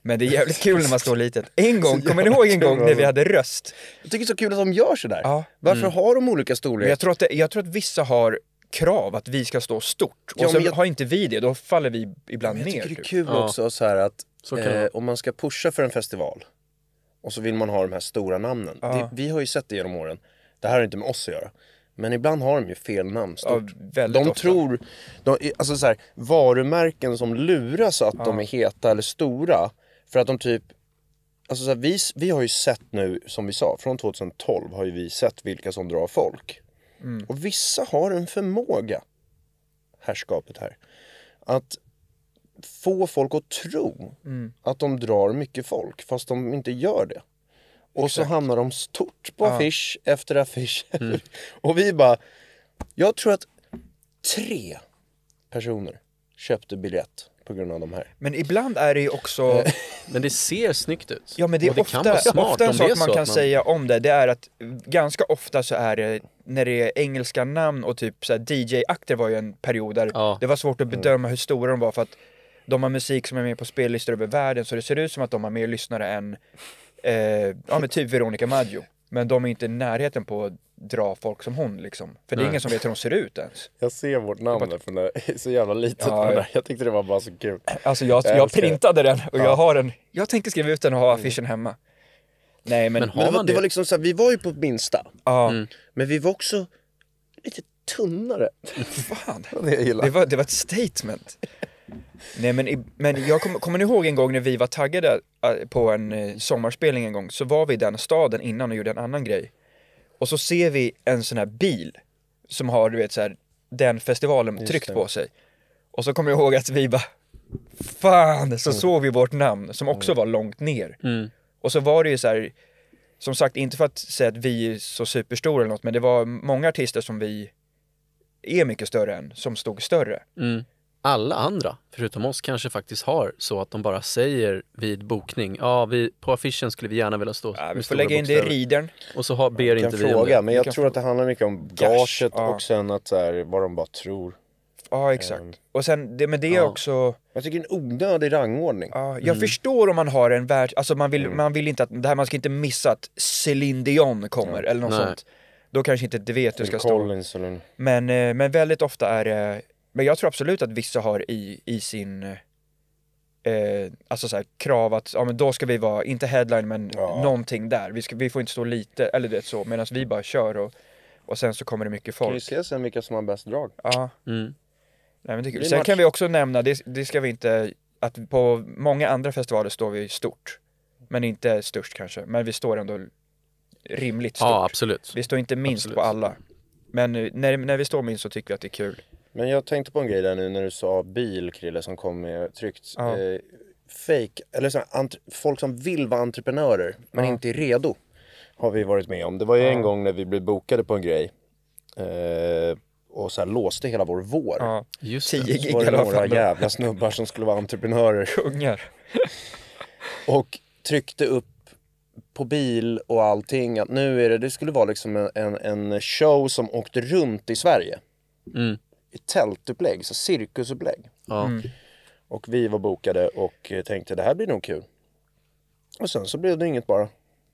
Speaker 1: Men det är jävligt kul när man står litet. <laughs> En gång, kommer ni ihåg en gång när vi hade röst? Jag tycker det är så kul att de gör sådär. Ja. Varför mm. har de olika storlekar? Jag, tror att jag tror att vissa har krav att vi ska stå stort och ja, så jag... har inte vi det, då faller vi ibland jag ner. Jag tycker det är typ. kul typ. också så här att så eh, om man ska pusha för en festival
Speaker 3: och så vill man ha de här stora namnen. Ja. Det, vi har ju sett det genom åren. Det här har inte med oss att göra. Men ibland har de ju fel namn stort. Ja, de ofta. tror, de, alltså så här, varumärken som luras att de är heta eller stora för att de typ, alltså så här, vi, vi har ju sett nu, som vi sa, från 2012 har ju vi sett vilka som drar folk. Mm. Och vissa har en förmåga, härskapet här, att få folk att tro mm. att de drar mycket folk fast de inte gör det. Och Exakt. så hamnar de stort på ja. affisch efter affisch. Mm. <laughs> och vi bara, jag tror att tre personer köpte biljett på grund av de här.
Speaker 1: Men ibland är det ju också... Eh, men det ser snyggt ut. Ja men det är det ofta, ofta en sak man kan man... säga om det, det är att ganska ofta så är det när det är engelska namn och typ DJ-akter var ju en period där ja. det var svårt att bedöma hur stora de var för att de har musik som är med på spellistor över världen så det ser ut som att de har mer lyssnare än, eh, ja men typ Veronica Maggio. Men de är inte i närheten på dra folk som hon liksom. För det är ingen som vet hur hon ser
Speaker 3: ut ens. Jag ser vårt namn bara... för det är så jävla litet ja, på Jag
Speaker 1: tyckte det var bara så kul.
Speaker 3: Alltså jag, jag, jag printade den och ja. jag har den.
Speaker 1: Jag tänker skriva ut den och ha affischen mm. hemma. Nej men. men, men det, var, det? var, liksom så här, vi var ju på minsta. Ja. Mm. Men vi var också lite tunnare. <laughs> Fan. det, det, var, det var ett statement. Nej men, men jag kommer, kommer ni ihåg en gång när vi var taggade äh, på en eh, sommarspelning en gång så var vi i den staden innan och gjorde en annan grej. Och så ser vi en sån här bil som har, du vet så här, den festivalen Just tryckt det. på sig. Och så kommer jag ihåg att vi bara, fan, så såg vi vårt namn som också var långt ner. Mm. Och så var det ju så här, som sagt, inte för att säga att vi är så superstora eller något, men det var många
Speaker 2: artister som vi är
Speaker 1: mycket större än, som stod större.
Speaker 2: Mm alla andra, förutom oss, kanske faktiskt har så att de bara säger vid bokning, ja, vi, på affischen skulle vi gärna vilja stå ja, Vi får lägga in det i ridern. Och så har, ber inte vi fråga, om det. Men jag tror
Speaker 3: att det handlar mycket om gaget ja. och sen att så här, vad de bara tror.
Speaker 1: Ja, exakt. Um, och sen, det, men det är också... Jag tycker det är en onödig rangordning. Ja, jag mm. förstår om man har en värld, alltså man vill, mm. man vill inte att, det här, man ska inte missa att Céline Dion kommer eller något Nej. sånt. Då kanske inte det vet du ska Collins, stå. Eller... Men, eh, men väldigt ofta är det men jag tror absolut att vissa har i, i sin eh, alltså så här, krav att ja, men då ska vi vara, inte headline men ja. någonting där. Vi, ska, vi får inte stå lite, eller det så, medan vi bara kör och, och sen så kommer det mycket folk. Kan vi se sen vilka som har bäst drag? Ja. Mm. Nej, men det är kul. Sen kan vi också nämna, det, det ska vi inte, att på många andra festivaler står vi stort. Men inte störst kanske, men vi står ändå rimligt stort. Ja, absolut. Vi står inte minst absolut. på alla. Men eh, när, när vi står minst så tycker vi att det är kul. Men jag tänkte på en grej där nu när du sa bil,
Speaker 3: Krille, som kom med tryckt. Ja. Eh, fake, eller så här, folk som vill vara entreprenörer men ja. inte är redo. Har vi varit med om. Det var ju ja. en gång när vi blev bokade på en grej. Eh, och så här låste hela vår vår. Ja, just Tio gig var det några jävla snubbar som skulle vara entreprenörer. Kungar. <laughs> och tryckte upp på bil och allting att nu är det, det skulle vara liksom en, en show som åkte runt i Sverige. Mm tältupplägg, så cirkusupplägg. Mm. Och vi var bokade och eh, tänkte det här blir nog kul. Och sen så blev det
Speaker 1: inget bara.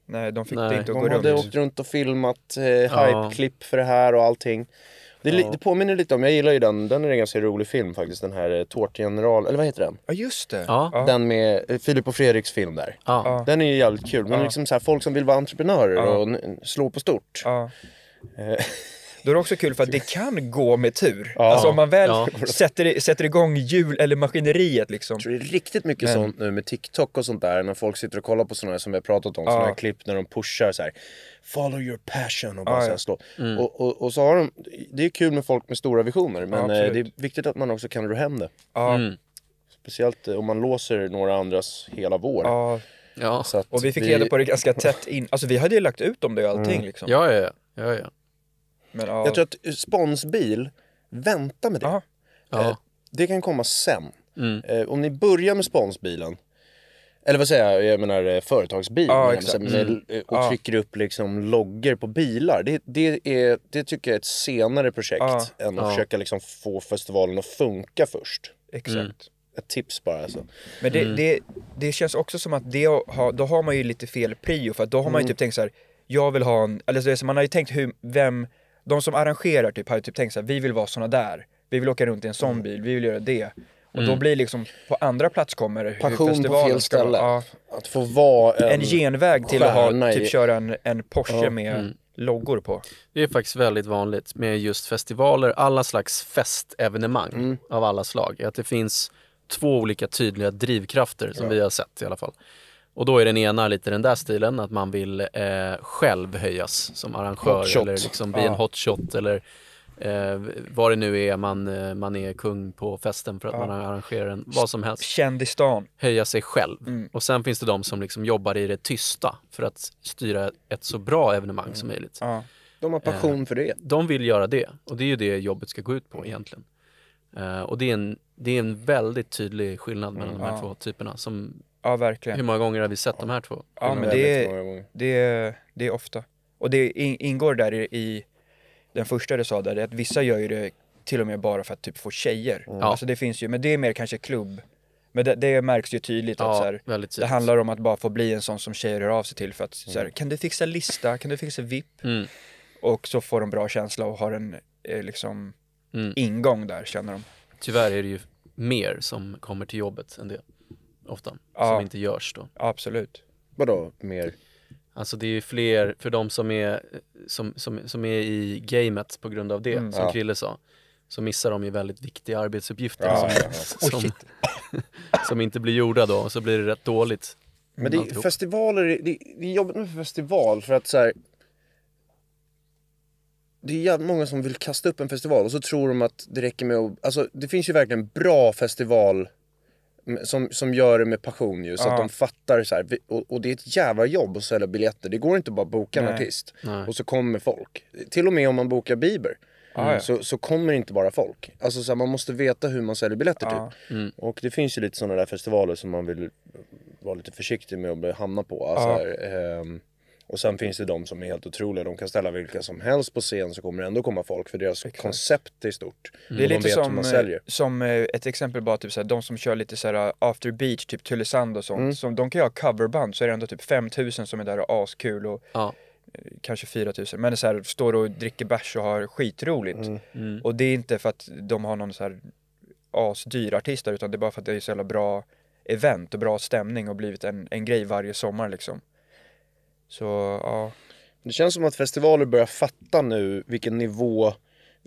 Speaker 1: Nej, de fick
Speaker 3: Nej. det inte att gå runt. De hade åkt runt och filmat eh,
Speaker 1: hype-klipp
Speaker 3: för det här och allting. Det, ja. det, påminner lite om, jag gillar ju den, den är en ganska rolig film faktiskt, den här eh, Tårtgeneral, eller vad heter den? Ja just det! Ja. Den med eh, Filip och Fredriks film där. Ja. Den är ju jävligt kul, men liksom så här, folk som vill vara entreprenörer och slå på stort. <laughs>
Speaker 1: Då är det också kul för att det kan gå med tur. Ja. Alltså om man väl ja. sätter, sätter igång hjul eller maskineriet liksom. Jag tror det är riktigt mycket Men. sånt
Speaker 3: nu med TikTok och sånt där. När folk sitter och kollar på sådana som vi har pratat om, ja. sådana här klipp när de pushar så här,
Speaker 1: Follow your passion och bara ja, ja. slå. Mm.
Speaker 3: Och, och, och, så har de, det är kul med folk med stora visioner men ja, eh, det är viktigt att man också kan ro hem det. Mm. Speciellt eh, om man låser några andras hela vår. Ja. och vi fick vi... reda på det ganska tätt
Speaker 1: in. Alltså vi hade ju lagt ut om det och allting. Mm. Liksom.
Speaker 3: Ja, ja, ja. ja, ja. Men, ja. Jag tror att sponsbil, vänta med det. Ja. Eh, ja. Det kan komma sen. Mm. Eh, om ni börjar med sponsbilen, eller vad säger jag, jag menar eh, företagsbil. Ja, men, mm. Och trycker upp liksom loggor på bilar. Det, det, är, det tycker jag är ett senare projekt ja. än att ja. försöka liksom få festivalen att funka först. Exakt. Mm.
Speaker 1: Ett tips bara alltså. Men det, mm. det, det känns också som att det har, då har man ju lite fel prio för att då har man ju mm. typ tänkt så här, jag vill ha en, eller så, man har ju tänkt hur, vem de som arrangerar typ har ju typ tänkt såhär, vi vill vara såna där, vi vill åka runt i en sån mm. bil, vi vill göra det. Och mm. då blir liksom, på andra plats kommer hur Passion festivalen på fel ska ställe. Vara, ja, att få vara en, en genväg till att ha, typ köra en, en Porsche ja. med mm. loggor på.
Speaker 2: Det är faktiskt väldigt vanligt med just festivaler, alla slags festevenemang mm. av alla slag. Att det finns två olika tydliga drivkrafter som ja. vi har sett i alla fall. Och då är den ena lite den där stilen, att man vill eh, själv höjas som arrangör eller liksom bli ja. en hotshot eller eh, vad det nu är man, eh, man är kung på festen för att ja. man arrangerar en, vad som helst. Kändistan. Höja sig själv. Mm. Och sen finns det de som liksom jobbar i det tysta för att styra ett så bra evenemang mm. som möjligt. Ja. De har passion eh, för det. De vill göra det och det är ju det jobbet ska gå ut på egentligen. Uh, och det är, en, det är en väldigt tydlig skillnad mellan mm, de här mm. ja. två typerna som Ja, verkligen. Hur många gånger har vi sett de här två? Ja, men det,
Speaker 1: det, det är ofta. Och det ingår där i, den första du sa där, att vissa gör ju det till och med bara för att typ få tjejer. Mm. Alltså det finns ju, men det är mer kanske klubb. Men det, det märks ju tydligt ja, att så här, det handlar om att bara få bli en sån som tjejer hör av sig till för att mm. så här, mm. kan du fixa lista, kan du fixa VIP? Mm. Och så får de bra känsla och har en eh, liksom mm. ingång där känner de.
Speaker 2: Tyvärr är det ju mer som kommer till jobbet än det ofta, ja. som inte görs då. Absolut. Vadå mer? Alltså det är ju fler, för de som är, som, som, som är i gamet på grund av det, mm. som ja. Krille sa, så missar de ju väldigt viktiga arbetsuppgifter ja, som, ja, <laughs> som, <laughs> som, inte blir gjorda då, och så blir det rätt dåligt. Men det är,
Speaker 3: festivaler, det är, det är jobbigt med festival för att så här, det är jävligt många som vill kasta upp en festival och så tror de att det räcker med att, alltså det finns ju verkligen bra festival som, som gör det med passion ju, så ja. att de fattar så här, och, och, det är ett jävla jobb att sälja biljetter. Det går inte bara att boka en Nej. artist Nej. och så kommer folk. Till och med om man bokar Bieber. Mm. Så, så kommer inte bara folk. Alltså så här, man måste veta hur man säljer biljetter ja. typ. Mm. Och det finns ju lite sådana där festivaler som man vill vara lite försiktig med att hamna på. Alltså, ja. här, ehm, och sen finns det de som är helt otroliga. De kan ställa vilka som helst på scen så kommer det ändå komma folk för deras Exakt. koncept är stort. Mm. Det är lite som, eh,
Speaker 1: som eh, ett exempel bara typ såhär, de som kör lite såhär eh, after beach, typ Tylösand och sånt. Mm. Som, de kan ju ha coverband så är det ändå typ 5000 som är där och askul och ja. kanske 4000. Men det står och dricker bärs och har skitroligt. Mm. mm. Och det är inte för att de har någon såhär asdyr artist där utan det är bara för att det är så jävla bra event och bra stämning och blivit en, en grej varje sommar liksom. Så ja. Det
Speaker 3: känns som att festivaler börjar fatta nu vilken nivå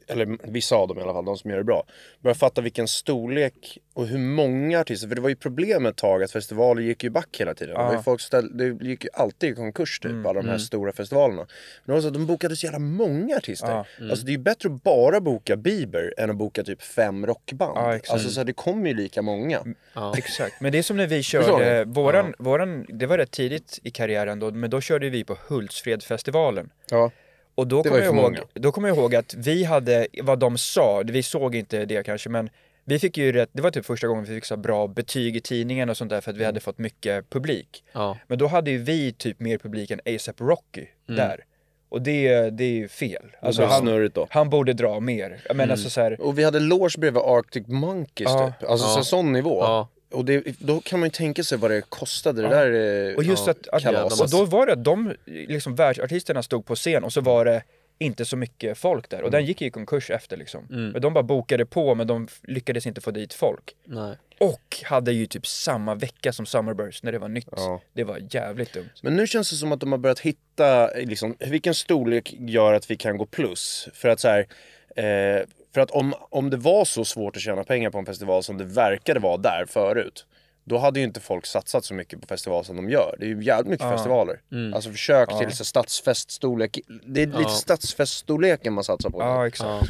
Speaker 3: eller vissa av dem i alla fall, de som gör det bra, börjar fatta vilken storlek och hur många artister, för det var ju problemet ett tag att festivaler gick ju back hela tiden. Ah. Det, folk ställ, det gick ju alltid i konkurs typ, mm, alla de här mm. stora festivalerna. Men också, de bokade så jävla många artister. Ah, mm. Alltså det är ju bättre att bara boka Bieber än att boka typ fem rockband. Ah, Alltså så här, det kommer ju lika
Speaker 1: många. Ah. exakt, men det är som när vi <laughs> körde, våran, våran, det var rätt tidigt i karriären då, men då körde vi på Hultsfredfestivalen. Ja. Ah. Och då kommer jag, ihåg, kom jag ihåg att vi hade, vad de sa, vi såg inte det kanske, men vi fick ju rätt, det var typ första gången vi fick så bra betyg i tidningen och sånt där för att vi mm. hade fått mycket publik. Ja. Men då hade ju vi typ mer publik än ASAP Rocky mm. där. Och det, det är ju fel. Alltså, han, han, borde dra mer. Men mm. alltså, så
Speaker 3: här... Och vi hade Lors bredvid Arctic Monkeys
Speaker 1: ja. typ. Alltså ja. så sån
Speaker 3: nivå. Ja. Och det, då kan man ju tänka sig vad det kostade det ja. där eh, Och just ja, att, att kalaset. och då
Speaker 1: var det att de, liksom världsartisterna stod på scen och så var det inte så mycket folk där. Och mm. den gick i konkurs efter liksom. Mm. Men de bara bokade på men de lyckades inte få dit folk. Nej. Och hade ju typ samma vecka som Summerburst när det var nytt. Ja. Det var jävligt dumt.
Speaker 3: Men nu känns det som att de har börjat hitta, eh, liksom, vilken storlek gör att vi kan gå plus? För att så här, eh, för att om, om det var så svårt att tjäna pengar på en festival som det verkade vara där förut, då hade ju inte folk satsat så mycket på festival som de gör. Det är ju jävligt mycket ja. festivaler. Mm. Alltså försök ja. till så stadsfeststorlek. Det är ja. lite stadsfeststorleken man satsar på. Ja, exakt.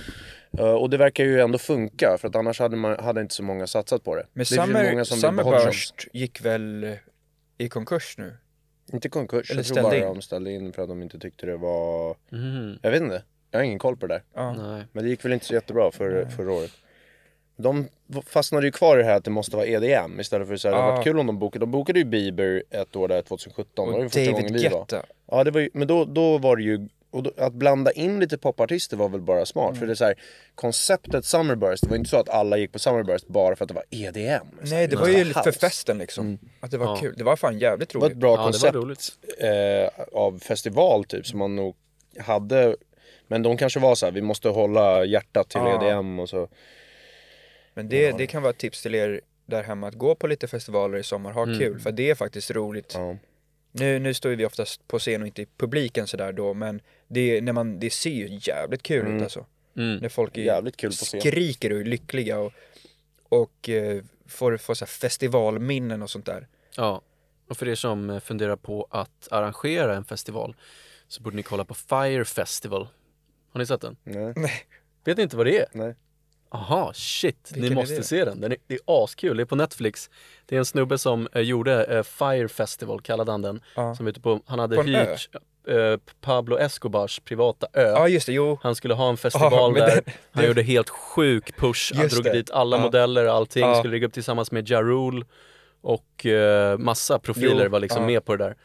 Speaker 3: Uh, och det verkar ju ändå funka, för att annars hade, man, hade inte så många satsat på det. Men det Summer, Summerburst
Speaker 1: gick väl eh, i konkurs nu? Inte konkurs,
Speaker 3: Eller jag tror bara in. de ställde in för att de inte tyckte det var... Mm. Jag vet inte. Jag har ingen koll på det där. Ja. Nej. Men det gick väl inte så jättebra för, förra året. De fastnade ju kvar i det här att det måste vara EDM istället för att säga här, det hade varit kul om de bokade. De bokade ju Bieber ett år där, 2017. Och var David Guetta. Ja, det var ju, men då, då var det ju och då, att blanda in lite popartister var väl bara smart. Mm. För det är så här, konceptet Summerburst, det var inte så att alla gick på Summerburst bara för att det var EDM.
Speaker 1: Nej, det var ju house. för festen liksom. Mm. Att det var ja. kul. Det var fan jävligt roligt. Det var ett bra ja, koncept
Speaker 3: eh, av festival typ som man nog hade men de kanske var så här, vi måste
Speaker 1: hålla hjärtat till ja. EDM och så. Men det, ja. det kan vara ett tips till er där hemma att gå på lite festivaler i sommar, ha mm. kul, för det är faktiskt roligt. Ja. Nu, nu står vi oftast på scen och inte i publiken sådär då, men det, när man, det ser ju jävligt kul mm. ut alltså. Mm. När folk jävligt kul skriker och är lyckliga och, och eh, får, får så festivalminnen och sånt där.
Speaker 2: Ja, och för er som eh, funderar på att arrangera en festival så borde ni kolla på Fire Festival har ni sett den? Nej. Vet ni inte vad det är? Nej. Aha, shit. Vilken ni måste se den. den är, det är askul. Det är på Netflix. Det är en snubbe som eh, gjorde eh, Fire Festival, kallade han den. Ja. Som ute på, han hade på hyrt eh, Pablo Escobars privata ö. Ja, just det. Jo. Han skulle ha en festival ja, där. <laughs> Det, det... Han gjorde helt sjuk push. Han just drog det. dit alla ja. modeller och allting. Skulle ligga upp tillsammans med Jarul Rule och eh, massa profiler jo. var liksom med på det där.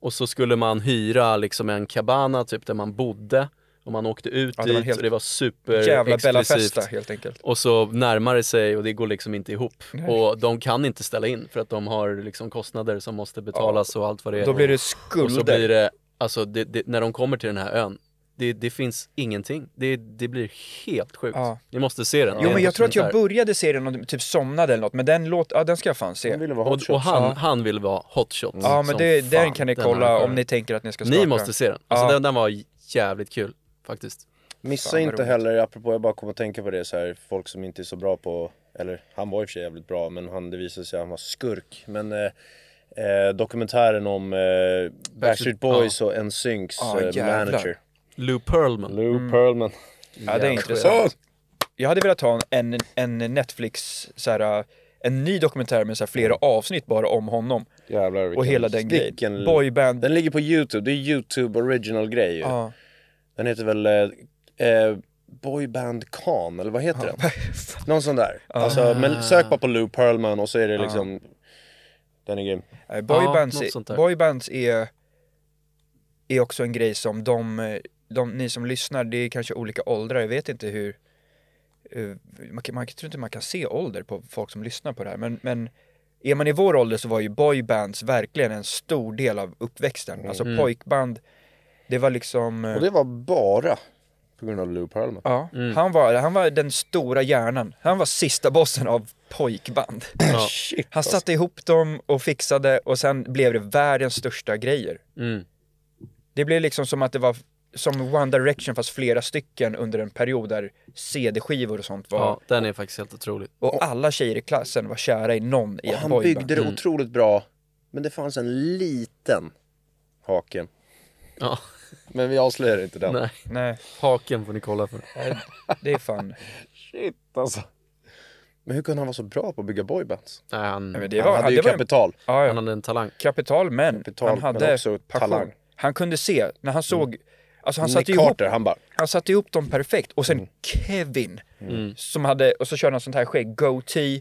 Speaker 2: Och så skulle man hyra liksom en cabana typ där man bodde. Och man åkte ut ja, det dit och det var super Jävla Bella Festa helt enkelt. Och så närmar det sig och det går liksom inte ihop. Nej. Och de kan inte ställa in för att de har liksom kostnader som måste betalas ja. och allt vad det är. Då blir det skulder. Och så blir det, alltså det, det, när de kommer till den här ön, det, det, finns ingenting. Det, det blir helt sjukt. Ja. Ni måste se den. Jo, men jag tror att jag
Speaker 1: började se den och typ somnade eller något, men den
Speaker 2: låt, ja, den ska jag fan se. Han ville vara hot och, och han, ja. han vill vara hotshot. Mm. Ja, men det, den kan ni kolla om ni tänker att ni ska skaka. Ni måste se den. Alltså, ja. den, den var jävligt kul faktiskt. Missa Fan, inte heller,
Speaker 3: apropå jag bara kom att tänka på det så här, folk som inte är så bra på, eller han var i och för sig jävligt bra men han, det visade sig att han var skurk. Men eh, eh dokumentären om eh,
Speaker 2: Backstreet, Boys ah. och NSYNCs ah, eh, manager. Lou Pearlman. Lou mm. Pearlman. Ja
Speaker 1: det är intressant. Jag hade velat ha en, en Netflix så här, en ny dokumentär med så här, flera avsnitt bara om honom. Jävlar, och hela den grejen. Boyband. Den
Speaker 3: ligger på Youtube, det är Youtube original grej ju. Ah. Den heter väl eh, eh, Boyband Khan, eller vad heter den? Någon sån där. Alltså, ah. men sök bara på Lou Pearlman och så är det liksom... Ah. Den är grym. Eh, Boybands, något sånt
Speaker 1: är, är, också en grej som de, de, ni som lyssnar, det är kanske olika åldrar, jag vet inte hur... Man, man tror inte man kan se ålder på folk som lyssnar på det här, men, men är man i vår ålder så var ju boybands verkligen en stor del av uppväxten. Mm. Alltså mm. pojkband det var liksom... Och eh, det var bara på grund av Lou Pearlman? Ja, mm. han, var, han var den stora hjärnan. Han var sista bossen av pojkband. Ja. <clears throat> Shit, han alltså. satte ihop dem och fixade och sen blev det världens största grejer. Mm. Det blev liksom som att det var som One Direction fast flera stycken under en period där CD-skivor och sånt var... Ja,
Speaker 2: den är faktiskt helt otrolig.
Speaker 1: Och alla tjejer i klassen var kära i någon i
Speaker 3: en Han boyband. byggde det mm. otroligt bra, men det fanns en liten haken.
Speaker 2: Ja. Men vi avslöjar inte den. Nej. Nej. Haken får ni kolla för.
Speaker 3: det är fan. Shit alltså. Men hur kunde han vara så bra på att bygga boybands?
Speaker 2: Nej, han, men det var, han hade ju det var en- kapital. Ja, Han hade en talang. Kapital men Kapital, han hade men också passion. talang.
Speaker 1: Han kunde se, när han såg, mm. alltså han Nick satte, ihop, Carter, han bara, han satte ihop dem perfekt. Och sen mm. Kevin, mm. som hade, och så körde han sånt här skägg, go goatee.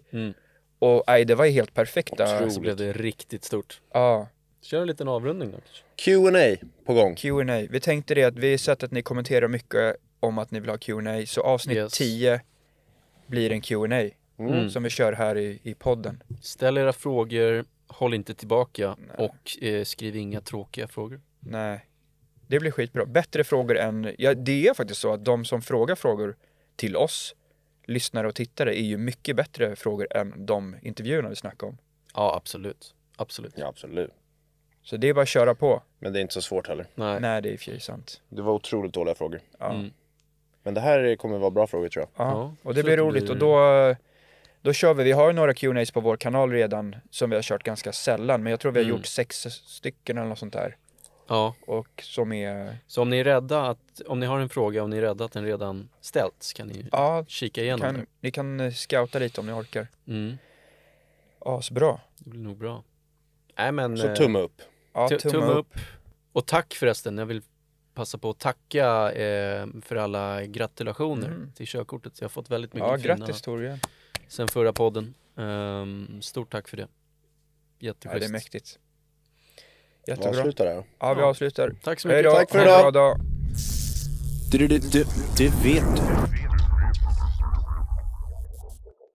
Speaker 1: Och nej, det var ju helt perfekta. Otroligt Så blev det riktigt stort.
Speaker 2: Ja. Kör en liten avrundning då.
Speaker 1: Q&A på gång. Q&A. Vi tänkte det att vi sett att ni kommenterar mycket om att ni vill ha Q&A så avsnitt yes. 10 blir en Q&A mm. som vi kör här i, i podden.
Speaker 2: Ställ era frågor, håll inte tillbaka Nej. och eh, skriv inga tråkiga frågor. Nej, det blir skitbra. Bättre frågor än, ja det är faktiskt så att de som frågar
Speaker 1: frågor till oss, lyssnare och tittare, är ju mycket bättre frågor än de intervjuerna vi snackar om. Ja, absolut. Absolut. Ja, absolut. Så det är bara att köra på.
Speaker 3: Men det är inte så svårt heller. Nej, Nej det är i och för sig sant. Det var otroligt dåliga frågor. Ja. Mm. Men det här kommer vara bra frågor tror jag. Ja, och det blir roligt och då,
Speaker 1: då kör vi. Vi har ju några Q&As på vår kanal redan som vi har kört ganska sällan, men jag tror vi har mm. gjort sex
Speaker 2: stycken eller något sånt där. Ja. Och som är... Så om ni är rädda att, om ni har en fråga och ni är rädda att den redan ställts kan ni ja, kika igenom kan, det. Ni kan eh, scouta lite om ni orkar. Mm.
Speaker 1: Asbra. Det blir nog bra.
Speaker 2: Äh, men, så eh, tumme upp. Ja, tumme, tumme upp. Och tack förresten, jag vill passa på att tacka eh, för alla gratulationer mm. till körkortet. Jag har fått väldigt mycket ja, fina grattis, Torje. sen förra podden. Um, stort tack för det. Jätteschysst. Ja, det är mäktigt. Jättebra. Vi avslutar där. Ja, vi avslutar. Tack så mycket. Hejdå. Tack för idag. Du, du, du, du vet
Speaker 3: du.